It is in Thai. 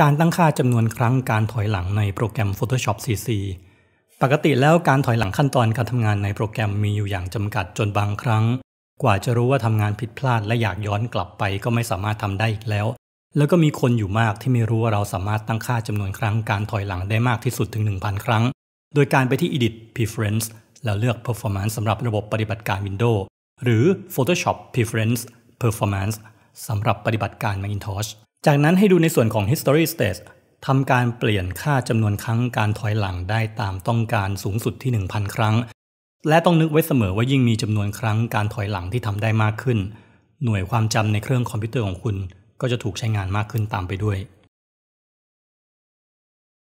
การตั้งค่าจำนวนครั้งการถอยหลังในโปรแกรม Photoshop CC ปกติแล้วการถอยหลังขั้นตอนการทำงานในโปรแกรมมีอยู่อย่างจำกัดจนบางครั้ง กว่าจะรู้ว่าทำงานผิดพลาดและอยากย้อนกลับไปก็ไม่สามารถทำได้อีกแล้ว แล้วก็มีคนอยู่มากที่ไม่รู้ว่าเราสามารถตั้งค่าจำนวนครั้งการถอยหลังได้มากที่สุดถึง1,000ครั้ง โดยการไปที่ Edit Preference แล้วเลือก Performance สำหรับระบบปฏิบัติการ Windows หรือ Photoshop Preference Performance สำหรับปฏิบัติการ Macintosh จากนั้นให้ดูในส่วนของ history stage ทำการเปลี่ยนค่าจำนวนครั้งการถอยหลังได้ตามต้องการสูงสุดที่ 1,000 ครั้ง และต้องนึกไว้เสมอว่ายิ่งมีจำนวนครั้งการถอยหลังที่ทำได้มากขึ้น หน่วยความจำในเครื่องคอมพิวเตอร์ของคุณก็จะถูกใช้งานมากขึ้นตามไปด้วย